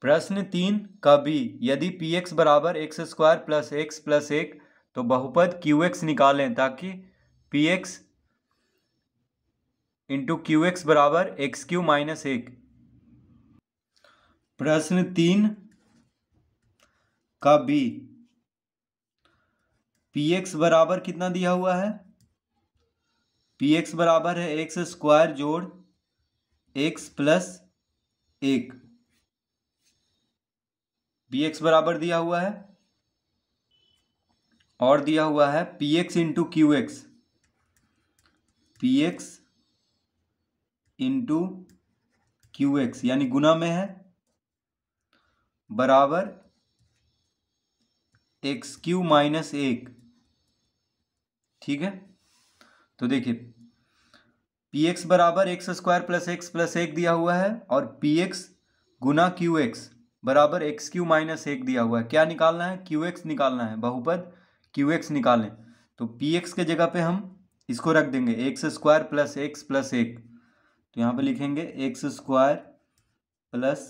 प्रश्न तीन का बी यदि पी एक्स बराबर X square plus x plus एक तो बहुपद क्यू एक्स निकालें ताकि P X into Q x बराबर एक्स क्यू माइनस एक प्रश्न तीन का बी पी एक्स बराबर कितना दिया हुआ है पी एक्स बराबर है एक्स स्क्वायर जोड़ एक्स प्लस एक बी एक्स बराबर दिया हुआ है और दिया हुआ है P X into Q X P X into Q X यानी गुना में है बराबर एक्स क्यू माइनस एक ठीक है तो देखिए पी एक्स बराबर X square plus x plus एक दिया हुआ है और पी एक्स गुना क्यू एक्स बराबर एक्स क्यू माइनस एक दिया हुआ है क्या निकालना है क्यू एक्स निकालना है बहुपद क्यू एक्स निकालें तो पी एक्स के जगह पे हम इसको रख देंगे X square plus x plus एक तो यहाँ पे लिखेंगे X square plus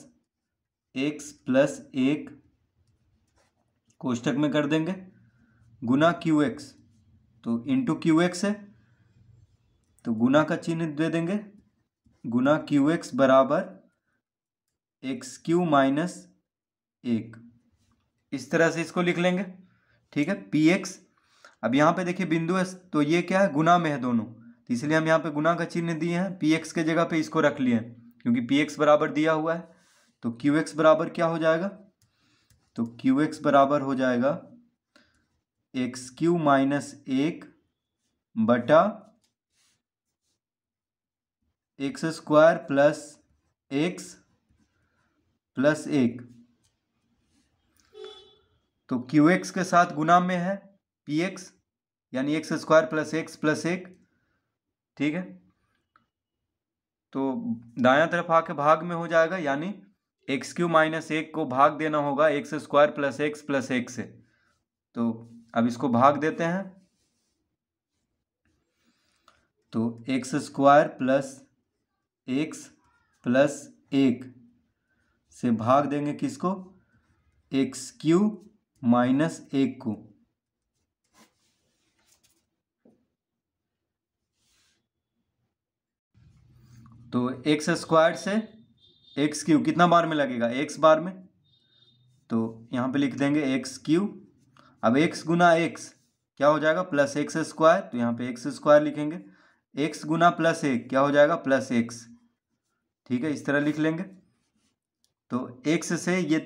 x plus एक कोष्टक में कर देंगे गुना क्यू एक्स तो इंटू क्यू एक्स है तो गुना का चिन्ह दे देंगे गुना क्यू एक्स बराबर एक्स क्यू माइनस एक इस तरह से इसको लिख लेंगे ठीक है पी एक्स अब यहाँ पे देखिए बिंदु है तो ये क्या है गुना में है दोनों तो इसलिए हम यहाँ पे गुना का चिन्ह दिए हैं पी एक्स के जगह पे इसको रख लिए क्योंकि पी एक्स बराबर दिया हुआ है तो क्यू एक्स बराबर क्या हो जाएगा तो क्यू एक्स बराबर हो जाएगा एक्स क्यू माइनस एक बटा X square plus x plus एक तो क्यू एक्स के साथ गुना में है पी एक्स यानी X square plus x plus एक ठीक है तो दाया तरफ आके भाग में हो जाएगा यानी एक्स क्यू माइनस एक को भाग देना होगा X square plus x plus एक से तो अब इसको भाग देते हैं तो x square plus x plus एक से भाग देंगे किसको एक्स क्यू माइनस एक को तो एक्स स्क्वायर से एक्स क्यू कितना बार में लगेगा एक्स बार में तो यहां पे लिख देंगे एक्स क्यू अब एक्स गुना एक्स क्या हो जाएगा प्लस एक्स स्क्वायर तो यहां पे एक्स स्क्वायर लिखेंगे एक्स गुना प्लस एक क्या हो जाएगा प्लस एक्स ठीक है इस तरह लिख लेंगे तो एक्स से ये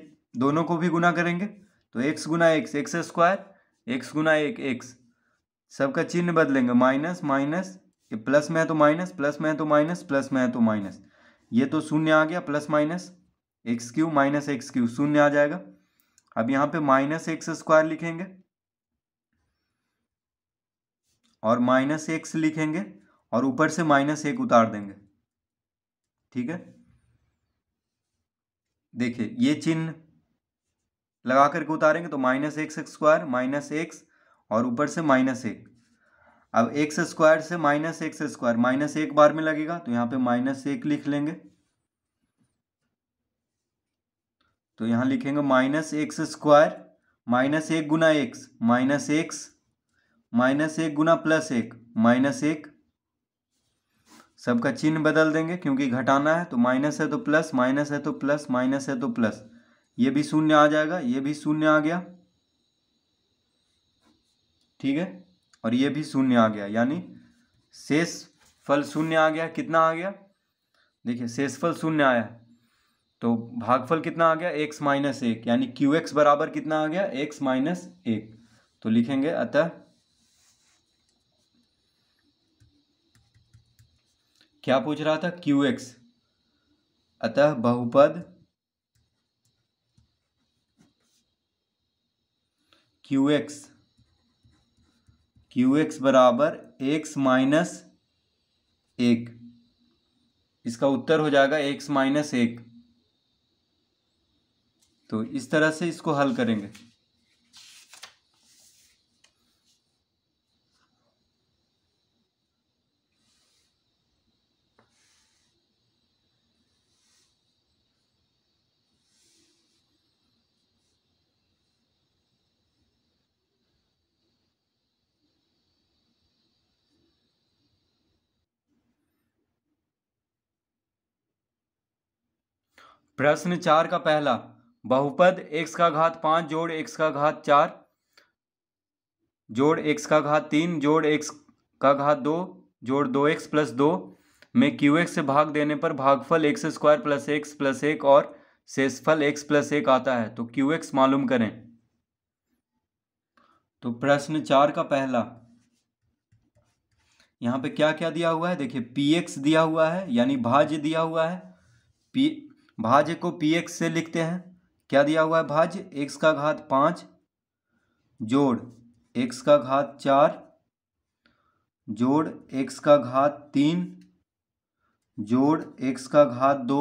दोनों को भी गुना करेंगे तो एक्स गुना एक्स एक्स स्क्वायर एक्स गुना एक एक्स सबका चिन्ह बदलेंगे माइनस माइनस ये प्लस में है तो माइनस प्लस में है तो माइनस प्लस में है तो माइनस ये तो शून्य आ गया plus minus X Q minus X Q शून्य आ जाएगा अब यहाँ पे माइनस एक्स स्क्वायर लिखेंगे और माइनस एक्स लिखेंगे और ऊपर से माइनस एक उतार देंगे ठीक है देखिए ये चिन्ह लगा करके उतारेंगे तो minus X square minus X और ऊपर से माइनस एक अब एक्स स्क्वायर से माइनस एक्स स्क्वायर माइनस एक बार में लगेगा तो यहाँ पे माइनस एक लिख लेंगे तो यहां लिखेंगे माइनस एक्स स्क्वायर माइनस एक गुना एक्स माइनस एक्स माइनस एक गुना प्लस एक माइनस एक सबका चिन्ह बदल देंगे क्योंकि घटाना है तो माइनस है तो प्लस माइनस है तो प्लस माइनस है तो प्लस ये भी शून्य आ जाएगा ये भी शून्य आ गया ठीक है और ये भी शून्य आ गया यानी शेष फल शून्य आ गया कितना आ गया देखिए फल शून्य आया तो भागफल कितना आ गया एक्स माइनस एक यानी क्यू एक्स बराबर कितना आ गया एक्स माइनस एक तो लिखेंगे अतः क्या पूछ रहा था क्यू एक्स अतः बहुपद क्यू एक्स क्यू एक्स बराबर एक्स माइनस एक इसका उत्तर हो जाएगा एक्स माइनस एक तो इस तरह से इसको हल करेंगे प्रश्न चार का पहला बहुपद एक्स का घात पाँच जोड़ एक्स का घात चार जोड़ एक्स का घात तीन जोड़ एक्स का घात दो जोड़ दो एक्स प्लस दो में क्यू एक्स से भाग देने पर भागफल X square plus x plus एक और शेषफल एक्स प्लस एक आता है तो क्यू एक्स मालूम करें तो प्रश्न चार का पहला यहाँ पे क्या क्या दिया हुआ है देखिए पी एक्स दिया हुआ है यानी भाज्य दिया हुआ है पी भाज्य को पी एक्स से लिखते हैं क्या दिया हुआ है भाज्य एक्स का घात पाँच जोड़ एक्स का घात चार जोड़ एक्स का घात तीन जोड़ एक्स का घात दो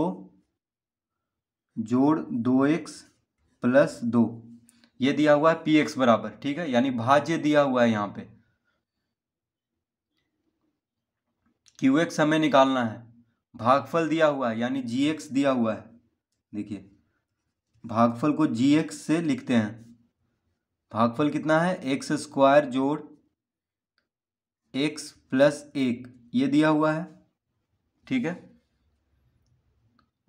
जोड़ दो एक्स प्लस दो ये दिया हुआ है पी एक्स बराबर ठीक है यानी भाज्य दिया हुआ है यहाँ पे क्यू एक्स हमें निकालना है भागफल दिया हुआ है यानी जी एक्स दिया हुआ है देखिए भागफल को जी एक्स से लिखते हैं भागफल कितना है एक्स स्क्वायर जोड़ एक्स प्लस एक ये दिया हुआ है ठीक है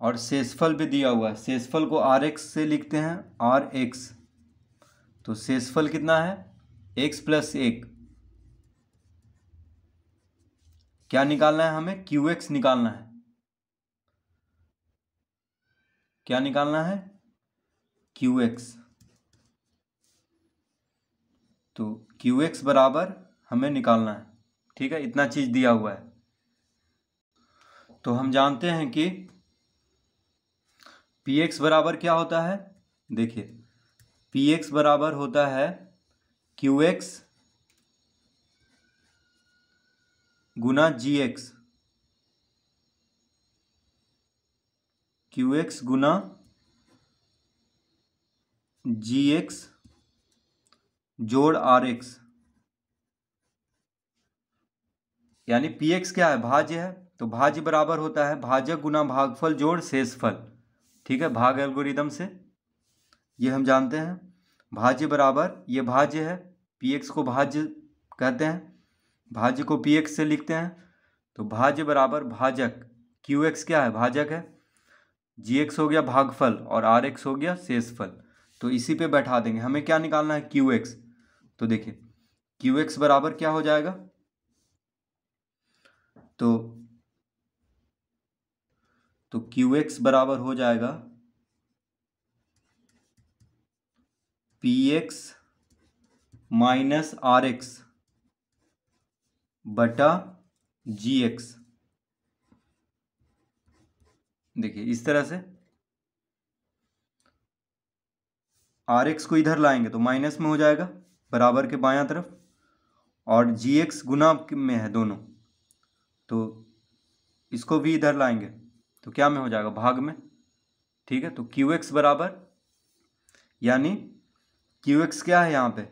और शेषफल भी दिया हुआ है शेषफल को आर एक्स से लिखते हैं आर एक्स तो शेषफल कितना है एक्स प्लस एक क्या निकालना है हमें क्यू एक्स निकालना है क्या निकालना है क्यू एक्स तो क्यू एक्स बराबर हमें निकालना है ठीक है इतना चीज़ दिया हुआ है तो हम जानते हैं कि पी एक्स बराबर क्या होता है देखिए पी एक्स बराबर होता है क्यू एक्स गुना जी एक्स क्यू एक्स गुना जी एक्स जोड़ आर एक्स यानी पी एक्स क्या है भाज्य है तो भाज्य बराबर होता है भाजक गुना भागफल जोड़ शेषफल ठीक है भाग एल्गोरिदम से ये हम जानते हैं भाज्य बराबर ये भाज्य है पी एक्स को भाज्य कहते हैं भाज्य को पी एक्स से लिखते हैं तो भाज्य बराबर भाजक क्यू एक्स क्या है भाजक है जी हो गया भागफल और आर एक्स हो गया शेषफल तो इसी पे बैठा देंगे हमें क्या निकालना है क्यू एक्स तो देखिए क्यू एक्स बराबर क्या हो जाएगा तो तो क्यू एक्स बराबर हो जाएगा P X minus R X बटा जी एक्स देखिए इस तरह से आर एक्स को इधर लाएंगे तो माइनस में हो जाएगा बराबर के बायां तरफ और जी एक्स गुना में है दोनों तो इसको भी इधर लाएंगे तो क्या में हो जाएगा भाग में ठीक है तो क्यू एक्स बराबर यानी क्यू एक्स क्या है यहाँ पे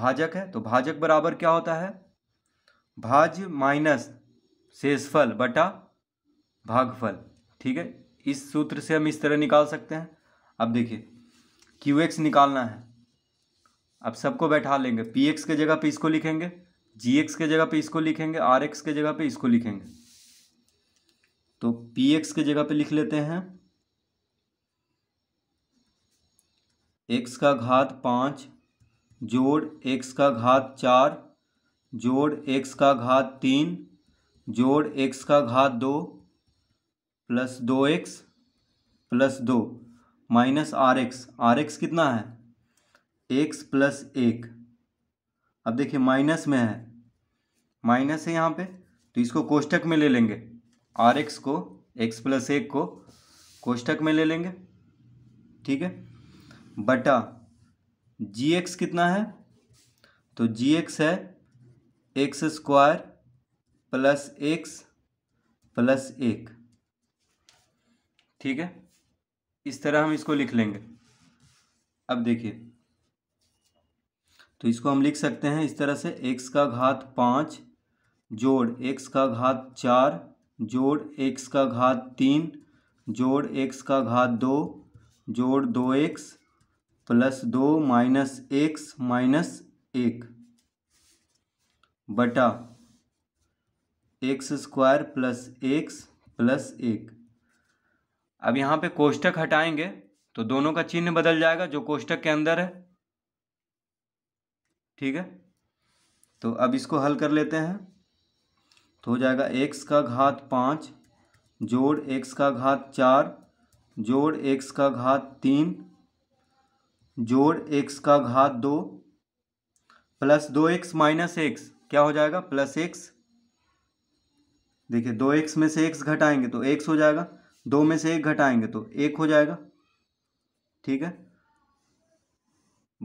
भाजक है तो भाजक बराबर क्या होता है भाज माइनस शेषफल बटा भागफल ठीक है इस सूत्र से हम इस तरह निकाल सकते हैं अब देखिए क्यू एक्स निकालना है अब सबको बैठा लेंगे पी एक्स के जगह पे इसको लिखेंगे जी एक्स के जगह पे इसको लिखेंगे आर एक्स के जगह पे इसको लिखेंगे तो पी एक्स के जगह पे लिख लेते हैं एक्स का घात पाँच जोड़ एक्स का घात चार जोड़ एक्स का घात तीन जोड़ एक्स का घात दो प्लस दो एक्स प्लस दो minus R X R X कितना है एक्स प्लस एक अब देखिए माइनस में है माइनस है यहाँ पे तो इसको कोष्टक में ले लेंगे आर एक्स को एक्स प्लस एक को कोष्टक में ले लेंगे ठीक है बटा जी एक्स कितना है तो जी एक्स है X square plus x plus एक ठीक है इस तरह हम इसको लिख लेंगे अब देखिए तो इसको हम लिख सकते हैं इस तरह से एक्स का घात पाँच जोड़ एक्स का घात चार जोड़ एक्स का घात तीन जोड़ एक्स का घात दो जोड़ दो एक्स प्लस दो माइनस एक्स माइनस एक बटा X square plus x plus एक अब यहाँ पे कोष्टक हटाएंगे तो दोनों का चिन्ह बदल जाएगा जो कोष्टक के अंदर है ठीक है तो अब इसको हल कर लेते हैं तो हो जाएगा एक्स का घात पाँच जोड़ एक्स का घात चार जोड़ एक्स का घात तीन जोड़ एक्स का घात दो प्लस दो एक्स माइनस एक्स क्या हो जाएगा प्लस एक्स देखिए दो एक्स में से एक्स घटाएंगे तो एक्स हो जाएगा दो में से एक घटाएंगे तो एक हो जाएगा ठीक है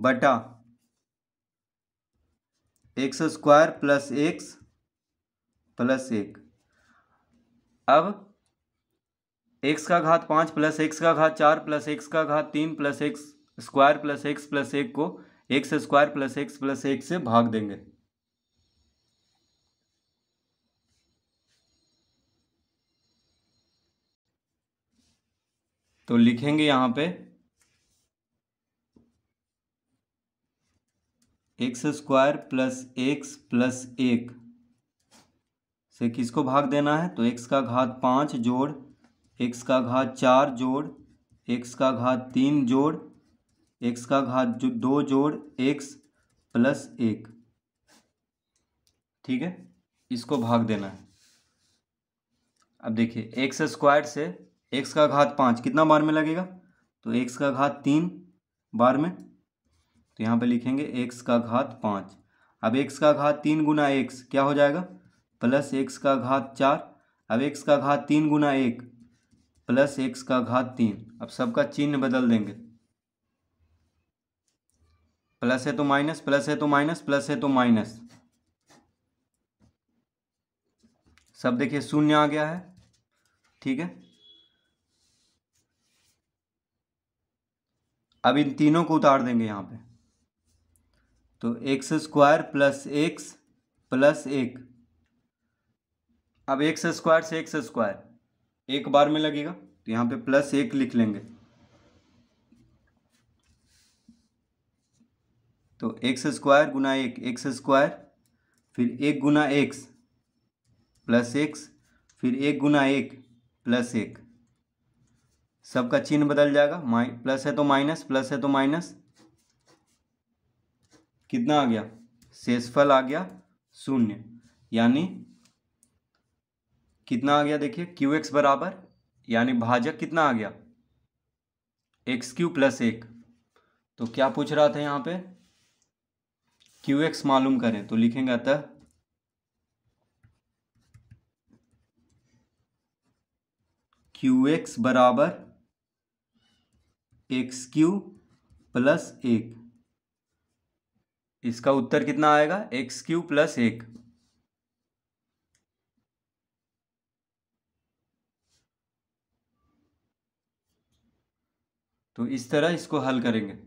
बटा X square plus x plus एक अब एक्स का घात पाँच प्लस एक्स का घात चार प्लस एक्स का घात तीन plus X square plus x plus एक को X square plus x plus एक से भाग देंगे तो लिखेंगे यहां पे X square plus x plus एक से किसको भाग देना है तो एक्स का घात पांच जोड़ एक्स का घात चार जोड़ एक्स का घात तीन जोड़ एक्स का घात जो दो जोड़ एक्स प्लस एक ठीक है इसको भाग देना है अब देखिए एक्स स्क्वायर से एक्स का घात पाँच कितना बार में लगेगा तो एक्स का घात तीन बार में तो यहाँ पे लिखेंगे एक्स का घात पाँच अब एक्स का घात तीन गुना एक्स क्या हो जाएगा प्लस एक्स का घात चार अब एक्स का घात तीन गुना एक प्लस एक्स का घात तीन अब सबका चिन्ह बदल देंगे प्लस है तो माइनस प्लस है तो माइनस प्लस है तो माइनस सब देखिए शून्य आ गया है ठीक है अब इन तीनों को उतार देंगे यहाँ पे तो x square plus x plus एक अब एक्स स्क्वायर से एक्स स्क्वायर एक बार में लगेगा तो यहाँ पे प्लस एक लिख लेंगे तो एक्स स्क्वायर गुना एक एक्स स्क्वायर फिर एक गुना एक्स प्लस एक्स फिर एक गुना एक प्लस एक सबका चिन्ह बदल जाएगा माइ प्लस है तो माइनस प्लस है तो माइनस कितना आ गया शेषफल आ गया शून्य यानी कितना आ गया देखिए क्यू एक्स बराबर यानी भाजक कितना आ गया एक्स क्यू प्लस एक तो क्या पूछ रहा था यहां पे क्यू एक्स मालूम करें तो लिखेंगे अतः क्यू एक्स बराबर एक्स क्यू प्लस एक इसका उत्तर कितना आएगा एक्स क्यू प्लस एक तो इस तरह इसको हल करेंगे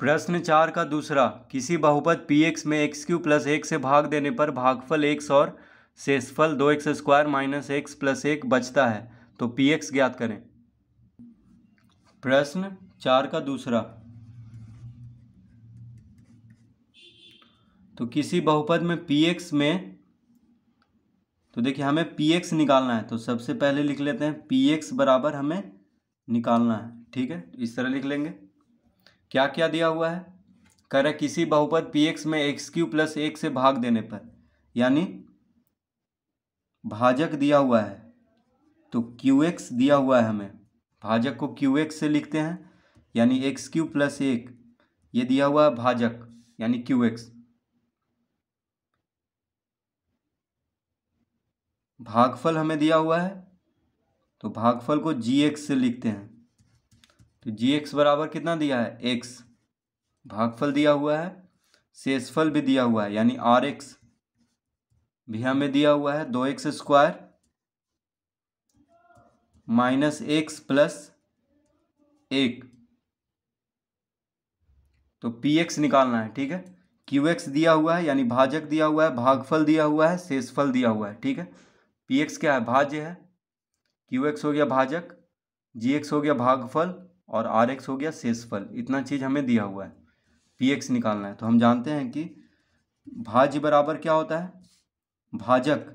प्रश्न चार का दूसरा किसी बहुपद पी एक्स में एक्स क्यू प्लस एक से भाग देने पर भागफल एक्स और शेषफल दो x square minus x plus एक बचता है तो पी एक्स ज्ञात करें प्रश्न चार का दूसरा तो किसी बहुपद में पी एक्स में तो देखिए हमें पी एक्स निकालना है तो सबसे पहले लिख लेते हैं पी एक्स बराबर हमें निकालना है ठीक है इस तरह लिख लेंगे क्या क्या दिया हुआ है कह रहा किसी बहुपद पी एक्स में एक्स क्यू प्लस एक से भाग देने पर यानी भाजक दिया हुआ है तो क्यू एक्स दिया हुआ है हमें भाजक को क्यू एक्स से लिखते हैं यानी एक्स क्यू प्लस एक ये दिया हुआ है भाजक यानी क्यू एक्स भागफल हमें दिया हुआ है तो भागफल को जी एक्स से लिखते हैं तो जी एक्स बराबर कितना दिया है एक्स भागफल दिया हुआ है शेषफल भी दिया हुआ है यानी आर एक्स भी हमें दिया हुआ है दो x square minus x plus एक तो पी एक्स निकालना है ठीक है क्यू एक्स दिया हुआ है यानी भाजक दिया हुआ है भागफल दिया हुआ है शेषफल दिया हुआ है ठीक है पी एक्स क्या है भाज्य है क्यू एक्स हो गया भाजक जी एक्स हो गया भागफल और आर एक्स हो गया शेषफल इतना चीज़ हमें दिया हुआ है पी एक्स निकालना है तो हम जानते हैं कि भाज्य बराबर क्या होता है भाजक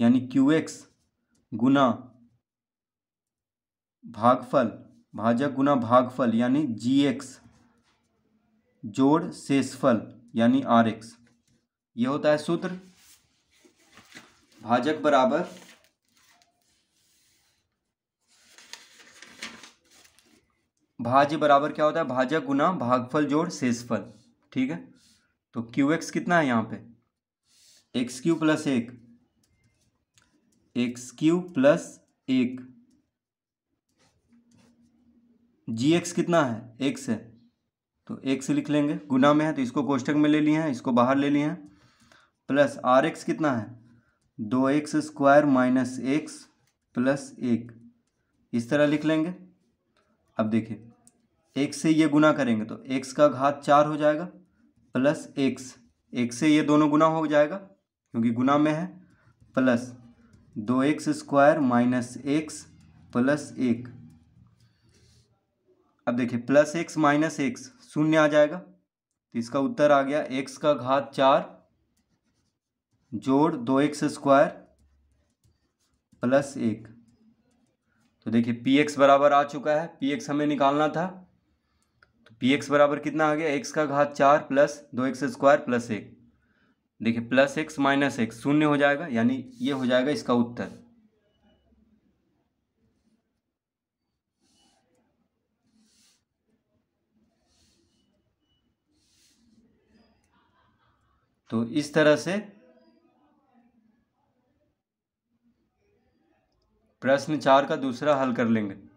यानी क्यू एक्स गुना भागफल भाजक गुना भागफल यानी जी एक्स जोड़ शेषफल यानी आर एक्स ये होता है सूत्र भाजक बराबर भाज्य बराबर क्या होता है भाजक गुना भागफल जोड़ शेषफल ठीक है तो क्यू एक्स कितना है यहाँ पे एक्स क्यू प्लस एक एक्स क्यू प्लस एक जी एक्स कितना है एक्स है तो एक्स लिख लेंगे गुना में है तो इसको कोष्टक में ले लिए हैं इसको बाहर ले लिए हैं प्लस आर एक्स कितना है दो x square minus x plus एक इस तरह लिख लेंगे अब देखिए एक से ये गुना करेंगे तो एक्स का घात चार हो जाएगा प्लस एक्स एक से ये दोनों गुना हो जाएगा क्योंकि गुना में है प्लस दो x square minus x plus एक अब देखिए प्लस एक्स माइनस एक्स शून्य आ जाएगा तो इसका उत्तर आ गया एक्स का घात चार जोड़ दो एक्स स्क्वायर प्लस एक तो देखिए पी एक्स बराबर आ चुका है पी एक्स हमें निकालना था पी एक्स बराबर कितना आ गया एक्स का घात चार प्लस दो एक्स स्क्वायर प्लस एक देखिए प्लस एक्स माइनस एक्स शून्य हो जाएगा यानी ये हो जाएगा इसका उत्तर तो इस तरह से प्रश्न चार का दूसरा हल कर लेंगे